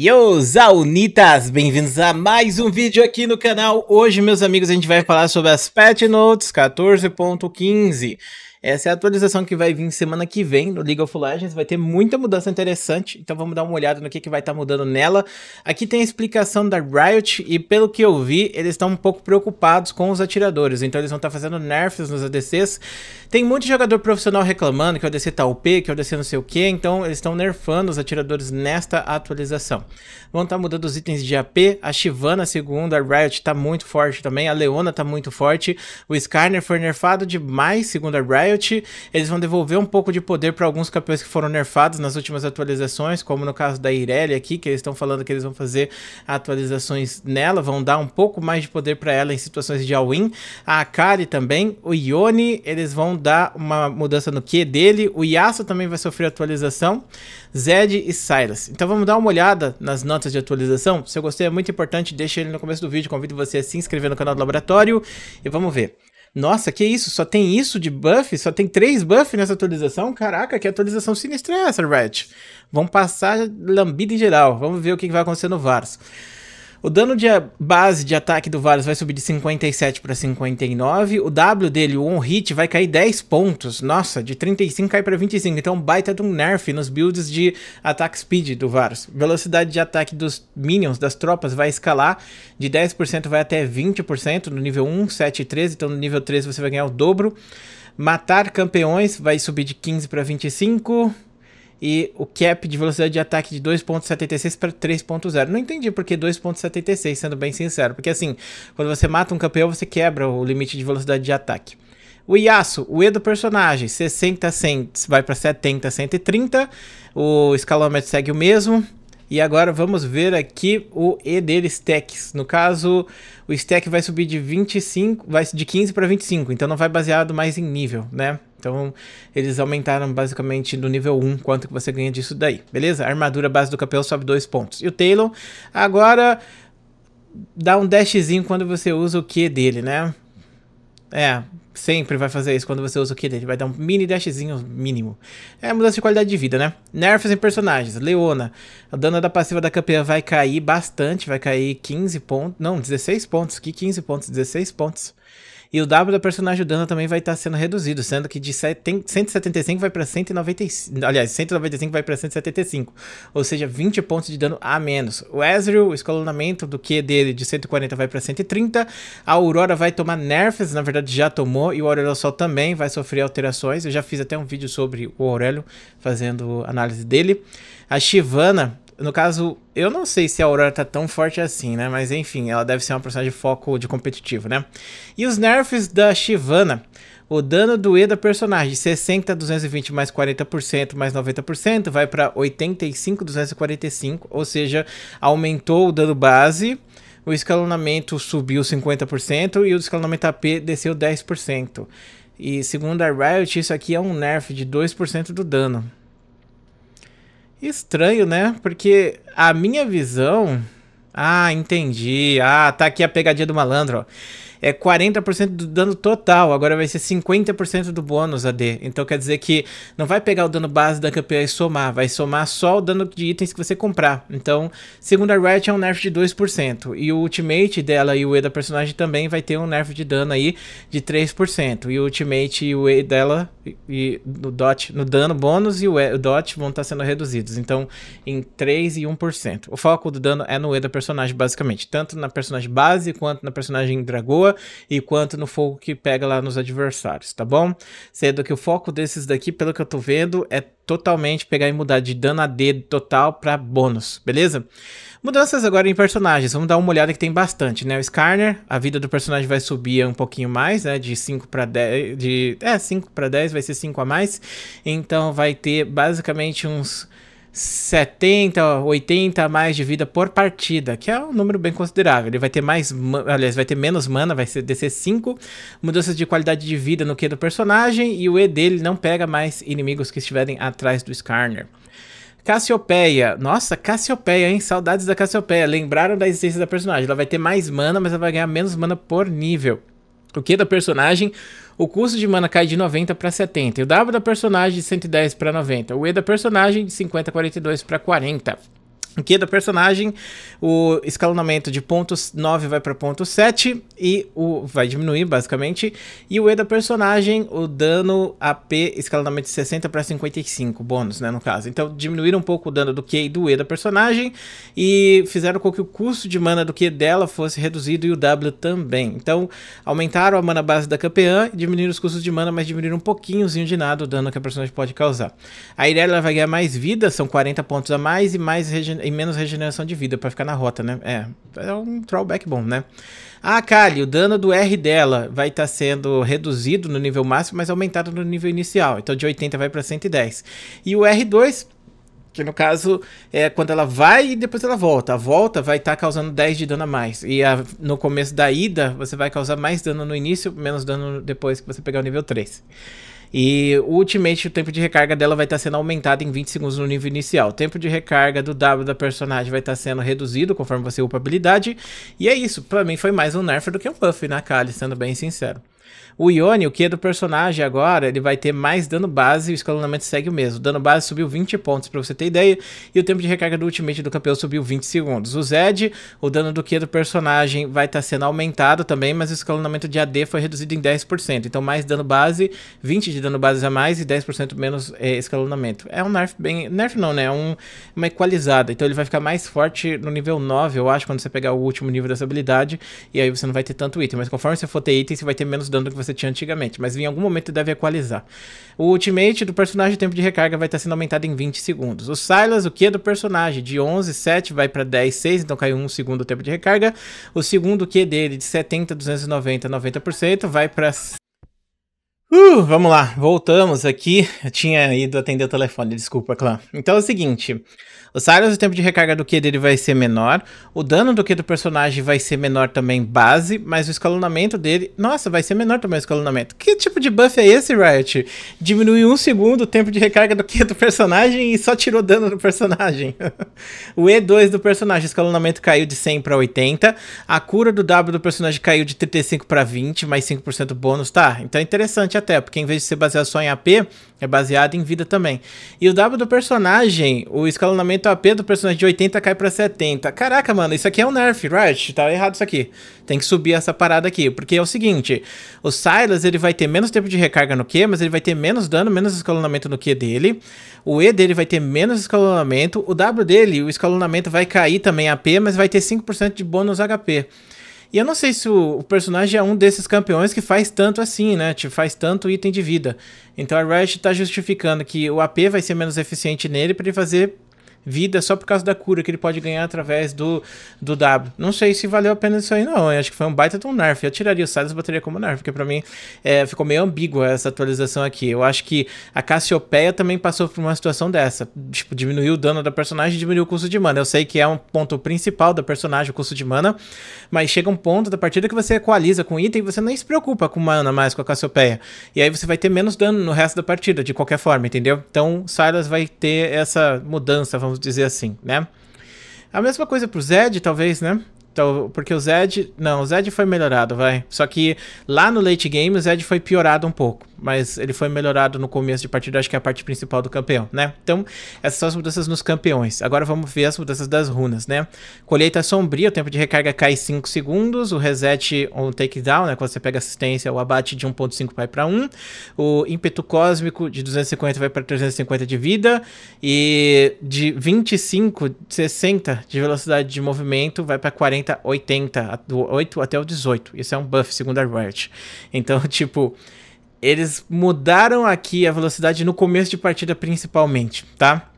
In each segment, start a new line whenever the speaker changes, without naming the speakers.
Yo, Zaunitas! Bem-vindos a mais um vídeo aqui no canal. Hoje, meus amigos, a gente vai falar sobre as Patch Notes 14.15. Essa é a atualização que vai vir semana que vem no League of Legends. Vai ter muita mudança interessante, então vamos dar uma olhada no que, que vai estar tá mudando nela. Aqui tem a explicação da Riot e pelo que eu vi, eles estão um pouco preocupados com os atiradores. Então eles vão estar tá fazendo nerfs nos ADCs. Tem muito jogador profissional reclamando que o ADC tá OP, que o ADC não sei o que, então eles estão nerfando os atiradores nesta atualização. Vão estar tá mudando os itens de AP, a Shivana segundo a Riot, tá muito forte também, a Leona tá muito forte, o Skarner foi nerfado demais, segundo a Riot, Riot, eles vão devolver um pouco de poder para alguns campeões que foram nerfados nas últimas atualizações, como no caso da Irelia aqui, que eles estão falando que eles vão fazer atualizações nela, vão dar um pouco mais de poder para ela em situações de all-in. A Akari também, o Yone eles vão dar uma mudança no Q dele, o Yasuo também vai sofrer atualização, Zed e Silas. Então vamos dar uma olhada nas notas de atualização. Se eu gostei, é muito importante, deixa ele no começo do vídeo, convido você a se inscrever no canal do Laboratório e vamos ver. Nossa, que isso? Só tem isso de buff? Só tem três buffs nessa atualização? Caraca, que atualização sinistra é essa, Riot? Vamos passar lambida em geral. Vamos ver o que vai acontecer no Vars. O dano de base de ataque do Varus vai subir de 57 para 59. O W dele, o on hit, vai cair 10 pontos. Nossa, de 35 cai para 25. Então, é baita de um nerf nos builds de ataque speed do Varus. Velocidade de ataque dos minions, das tropas, vai escalar de 10% vai até 20% no nível 1, 7 e 13. Então, no nível 13 você vai ganhar o dobro. Matar campeões vai subir de 15 para 25 e o cap de velocidade de ataque de 2.76 para 3.0. Não entendi por que 2.76, sendo bem sincero, porque assim, quando você mata um campeão, você quebra o limite de velocidade de ataque. O Yasuo, o E do personagem, 60 100, vai para 70 130. O escalômetro segue o mesmo. E agora vamos ver aqui o E dele stacks. No caso, o stack vai subir de 25, vai de 15 para 25, então não vai baseado mais em nível, né? Então, eles aumentaram basicamente do nível 1 quanto que você ganha disso daí, beleza? A armadura base do campeão sobe 2 pontos. E o Taylor agora dá um dashzinho quando você usa o Q dele, né? É, sempre vai fazer isso quando você usa o Q dele. Vai dar um mini dashzinho mínimo. É mudança de qualidade de vida, né? Nerfs em personagens. Leona. a dano da passiva da campeã vai cair bastante. Vai cair 15 pontos. Não, 16 pontos. Que 15 pontos? 16 pontos. E o W da personagem dano também vai estar tá sendo reduzido, sendo que de 175 vai para 195. Aliás, 195 vai para 175. Ou seja, 20 pontos de dano a menos. O Ezreal, o escalonamento do Q dele de 140 vai para 130. A Aurora vai tomar nerfs, na verdade já tomou. E o Aurélio Sol também vai sofrer alterações. Eu já fiz até um vídeo sobre o Aurélio, fazendo análise dele. A Shivana no caso, eu não sei se a Aurora tá tão forte assim, né? Mas enfim, ela deve ser uma personagem de foco de competitivo, né? E os nerfs da Shivana: O dano do E da personagem, 60, 220 mais 40% mais 90%, vai para 85, 245, ou seja, aumentou o dano base, o escalonamento subiu 50% e o escalonamento AP desceu 10%. E segundo a Riot, isso aqui é um nerf de 2% do dano. Estranho, né? Porque a minha visão. Ah, entendi. Ah, tá aqui a pegadinha do malandro é 40% do dano total, agora vai ser 50% do bônus AD. Então quer dizer que não vai pegar o dano base da campeã e somar, vai somar só o dano de itens que você comprar. Então, segundo a Riot, é um nerf de 2%. E o ultimate dela e o E da personagem também vai ter um nerf de dano aí de 3%. E o ultimate e o E dela, e no dot, no dano bônus e o, e, o dot vão estar sendo reduzidos. Então, em 3 e 1%. O foco do dano é no E da personagem, basicamente. Tanto na personagem base quanto na personagem dragoa e quanto no fogo que pega lá nos adversários, tá bom? Sendo que o foco desses daqui, pelo que eu tô vendo, é totalmente pegar e mudar de dano a dedo total para bônus, beleza? Mudanças agora em personagens, vamos dar uma olhada que tem bastante, né? O Skarner, a vida do personagem vai subir um pouquinho mais, né? De 5 para 10, de... é, 5 para 10 vai ser 5 a mais, então vai ter basicamente uns 70, 80 a mais de vida por partida, que é um número bem considerável. Ele vai ter mais, aliás, vai ter menos mana, vai ser DC 5, mudanças de qualidade de vida no Q do personagem e o E dele não pega mais inimigos que estiverem atrás do Skarner. Cassiopeia. Nossa, Cassiopeia, hein? Saudades da Cassiopeia. Lembraram da existência da personagem. Ela vai ter mais mana, mas ela vai ganhar menos mana por nível. O Q da personagem, o custo de mana cai de 90 para 70. E o W da personagem de 110 para 90. O E da personagem de 50 a 42 para 40. Aqui é da personagem, o escalonamento de pontos 9 vai para ponto 7 e o vai diminuir basicamente. E o E da personagem, o dano AP escalonamento de 60 para 55, bônus, né, no caso. Então diminuíram um pouco o dano do Q e do E da personagem e fizeram com que o custo de mana do Q dela fosse reduzido e o W também. Então aumentaram a mana base da campeã, diminuíram os custos de mana, mas diminuíram um pouquinhozinho de nada o dano que a personagem pode causar. A Irelia vai ganhar mais vida, são 40 pontos a mais e mais regeneração e menos regeneração de vida para ficar na rota, né? É, é um drawback bom, né? Ah, Kali, o dano do R dela vai estar tá sendo reduzido no nível máximo, mas aumentado no nível inicial. Então de 80 vai para 110. E o R2 que no caso é quando ela vai e depois ela volta. A volta vai estar tá causando 10 de dano a mais. E a, no começo da ida, você vai causar mais dano no início, menos dano depois que você pegar o nível 3. E ultimamente o tempo de recarga dela vai estar tá sendo aumentado em 20 segundos no nível inicial. O tempo de recarga do W da personagem vai estar tá sendo reduzido conforme você upa habilidade. E é isso, para mim foi mais um nerf do que um buff na né, Kali, sendo bem sincero. O Ione, o que é do personagem agora, ele vai ter mais dano base e o escalonamento segue o mesmo. O dano base subiu 20 pontos, pra você ter ideia, e o tempo de recarga do ultimate do campeão subiu 20 segundos. O Zed, o dano do que é do personagem vai estar tá sendo aumentado também, mas o escalonamento de AD foi reduzido em 10%. Então mais dano base, 20 de dano base a mais e 10% menos é, escalonamento. É um nerf bem... Nerf não, né? É um, uma equalizada. Então ele vai ficar mais forte no nível 9, eu acho, quando você pegar o último nível dessa habilidade, e aí você não vai ter tanto item. Mas conforme você for ter item, você vai ter menos dano do que você tinha antigamente, mas em algum momento deve equalizar. O ultimate do personagem, o tempo de recarga vai estar sendo aumentado em 20 segundos. O Silas, o que é do personagem? De 11, 7 vai para 10, 6, então caiu 1 segundo o tempo de recarga. O segundo Q é dele, de 70, 290, 90%, vai para Uh, vamos lá, voltamos aqui. Eu tinha ido atender o telefone, desculpa, Clã. Então é o seguinte: os Silas, o tempo de recarga do Q dele vai ser menor. O dano do Q do personagem vai ser menor também base, mas o escalonamento dele... Nossa, vai ser menor também o escalonamento. Que tipo de buff é esse, Riot? Diminuiu um segundo o tempo de recarga do Q do personagem e só tirou dano do personagem. o E2 do personagem, o escalonamento caiu de 100 para 80. A cura do W do personagem caiu de 35 para 20, mais 5% bônus, tá? Então é interessante até, porque em vez de ser baseado só em AP, é baseado em vida também. E o W do personagem, o escalonamento AP do personagem de 80 cai pra 70. Caraca, mano, isso aqui é um nerf, right? Tá errado isso aqui. Tem que subir essa parada aqui. Porque é o seguinte, o Silas ele vai ter menos tempo de recarga no Q, mas ele vai ter menos dano, menos escalonamento no Q dele. O E dele vai ter menos escalonamento. O W dele, o escalonamento vai cair também AP, mas vai ter 5% de bônus HP. E eu não sei se o, personagem é um desses campeões que faz tanto assim, né? Te tipo, faz tanto item de vida. Então a Riot tá justificando que o AP vai ser menos eficiente nele para ele fazer vida só por causa da cura que ele pode ganhar através do, do W. Não sei se valeu a pena isso aí, não. Eu acho que foi um baita de um nerf. Eu tiraria o Silas e bateria como nerf, porque para mim é, ficou meio ambígua essa atualização aqui. Eu acho que a Cassiopeia também passou por uma situação dessa. Tipo, diminuiu o dano da personagem e diminuiu o custo de mana. Eu sei que é um ponto principal da personagem, o custo de mana, mas chega um ponto da partida que você equaliza com item e você nem se preocupa com mana mais com a Cassiopeia. E aí você vai ter menos dano no resto da partida, de qualquer forma, entendeu? Então, Silas vai ter essa mudança, vamos dizer assim, né? A mesma coisa para o Zed, talvez, né? Então, porque o Zed. Não, o Zed foi melhorado, vai. Só que lá no late game o Zed foi piorado um pouco. Mas ele foi melhorado no começo de partida, acho que é a parte principal do campeão, né? Então, essas são as mudanças nos campeões. Agora vamos ver as mudanças das runas, né? Colheita sombria, o tempo de recarga cai 5 segundos. O reset on takedown, né? Quando você pega assistência, o abate de 1.5 vai para 1. O ímpeto cósmico de 250 vai para 350 de vida. E de 25, 60 de velocidade de movimento vai para 40 30, 80, do 8 até o 18. Isso é um buff, segundo a Riot. Então, tipo, eles mudaram aqui a velocidade no começo de partida principalmente, tá?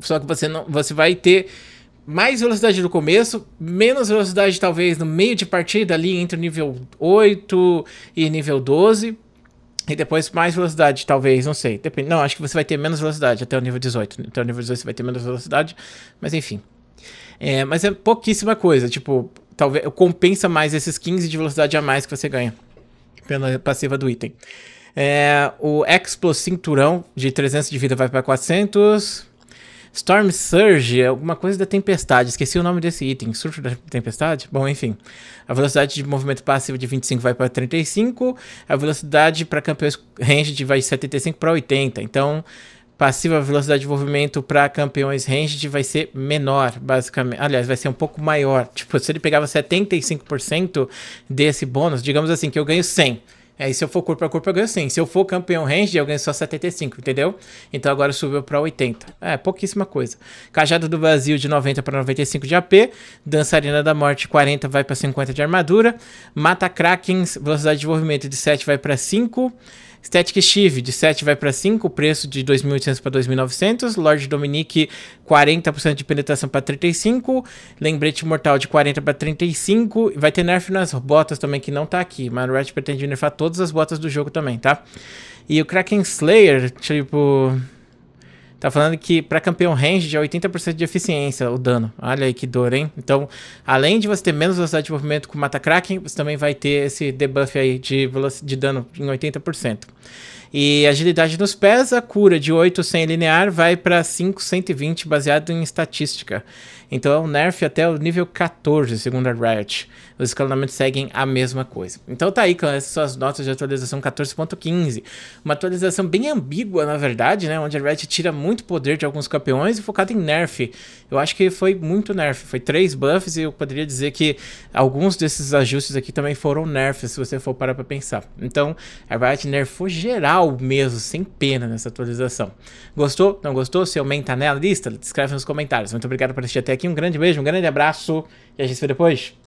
Só que você não, você vai ter mais velocidade no começo, menos velocidade talvez no meio de partida ali entre o nível 8 e nível 12. E depois mais velocidade, talvez, não sei. Depende. Não, acho que você vai ter menos velocidade até o nível 18. Até o nível 18 você vai ter menos velocidade, mas enfim. É, mas é pouquíssima coisa. Tipo, talvez compensa mais esses 15 de velocidade a mais que você ganha pela passiva do item. É, o Explo Cinturão de 300 de vida vai para 400. Storm Surge, é alguma coisa da tempestade. Esqueci o nome desse item. Surge da tempestade? Bom, enfim. A velocidade de movimento passivo de 25 vai para 35. A velocidade para campeões range vai de 75 para 80. Então, passiva velocidade de movimento para campeões ranged vai ser menor, basicamente. Aliás, vai ser um pouco maior. Tipo, se ele pegava 75% desse bônus, digamos assim, que eu ganho 100. Aí se eu for corpo a corpo eu ganho 100. Se eu for campeão range, eu ganho só 75, entendeu? Então agora subiu para 80. É, pouquíssima coisa. Cajado do vazio de 90 para 95 de AP. Dançarina da morte 40 vai para 50 de armadura. Mata Krakens, velocidade de movimento de 7 vai para 5. Static Chief, de 7 vai para 5, preço de 2.800 para 2.900. Lord Dominique, 40% de penetração para 35. Lembrete Mortal, de 40 para 35. Vai ter nerf nas botas também, que não tá aqui. Mas o Riot pretende nerfar todas as botas do jogo também, tá? E o Kraken Slayer, tipo... Tá falando que para campeão range é 80% de eficiência o dano. Olha aí que dor, hein? Então, além de você ter menos velocidade de movimento com o Mata Kraken, você também vai ter esse debuff aí de, de dano em 80%. E agilidade nos pés, a cura de 8 sem linear vai para 5, 120, baseado em estatística. Então é um nerf até o nível 14, segundo a Riot. Os escalonamentos seguem a mesma coisa. Então tá aí, com essas são as notas de atualização 14.15. Uma atualização bem ambígua, na verdade, né? Onde a Riot tira muito poder de alguns campeões e focada em nerf. Eu acho que foi muito nerf. Foi três buffs e eu poderia dizer que alguns desses ajustes aqui também foram nerfs, se você for parar pra pensar. Então a Riot nerfou geral real mesmo, sem pena nessa atualização. Gostou? Não gostou? Se aumenta na lista? Escreve nos comentários. Muito obrigado por assistir até aqui. Um grande beijo, um grande abraço e a gente se vê depois.